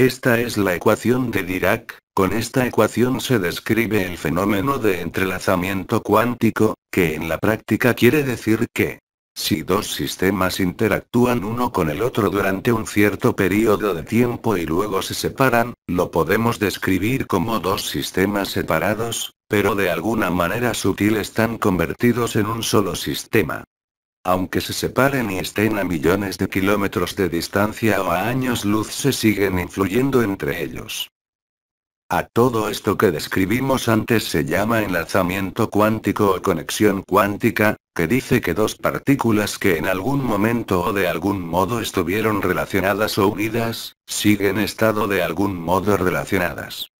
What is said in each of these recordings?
Esta es la ecuación de Dirac, con esta ecuación se describe el fenómeno de entrelazamiento cuántico, que en la práctica quiere decir que, si dos sistemas interactúan uno con el otro durante un cierto periodo de tiempo y luego se separan, lo podemos describir como dos sistemas separados, pero de alguna manera sutil están convertidos en un solo sistema. Aunque se separen y estén a millones de kilómetros de distancia o a años luz se siguen influyendo entre ellos. A todo esto que describimos antes se llama enlazamiento cuántico o conexión cuántica, que dice que dos partículas que en algún momento o de algún modo estuvieron relacionadas o unidas, siguen estado de algún modo relacionadas.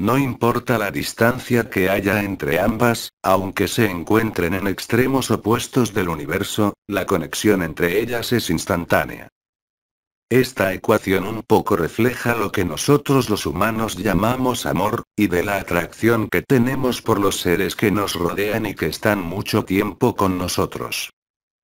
No importa la distancia que haya entre ambas, aunque se encuentren en extremos opuestos del universo, la conexión entre ellas es instantánea. Esta ecuación un poco refleja lo que nosotros los humanos llamamos amor, y de la atracción que tenemos por los seres que nos rodean y que están mucho tiempo con nosotros.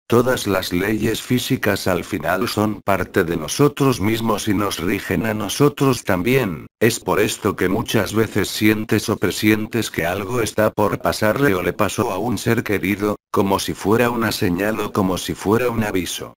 Todas las leyes físicas al final son parte de nosotros mismos y nos rigen a nosotros también, es por esto que muchas veces sientes o presientes que algo está por pasarle o le pasó a un ser querido, como si fuera una señal o como si fuera un aviso.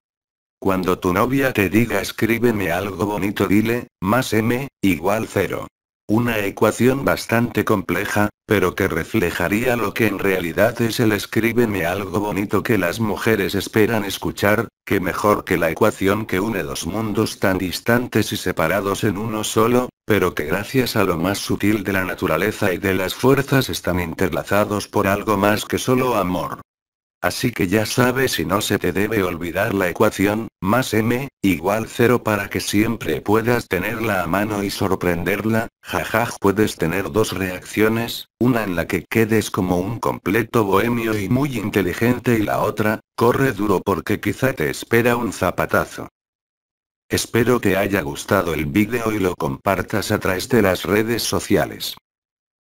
Cuando tu novia te diga escríbeme algo bonito dile, más m, igual cero. Una ecuación bastante compleja, pero que reflejaría lo que en realidad es el escríbeme algo bonito que las mujeres esperan escuchar, que mejor que la ecuación que une dos mundos tan distantes y separados en uno solo, pero que gracias a lo más sutil de la naturaleza y de las fuerzas están interlazados por algo más que solo amor. Así que ya sabes y no se te debe olvidar la ecuación, más m, igual 0 para que siempre puedas tenerla a mano y sorprenderla, jajaj puedes tener dos reacciones, una en la que quedes como un completo bohemio y muy inteligente y la otra, corre duro porque quizá te espera un zapatazo. Espero que haya gustado el vídeo y lo compartas a través de las redes sociales.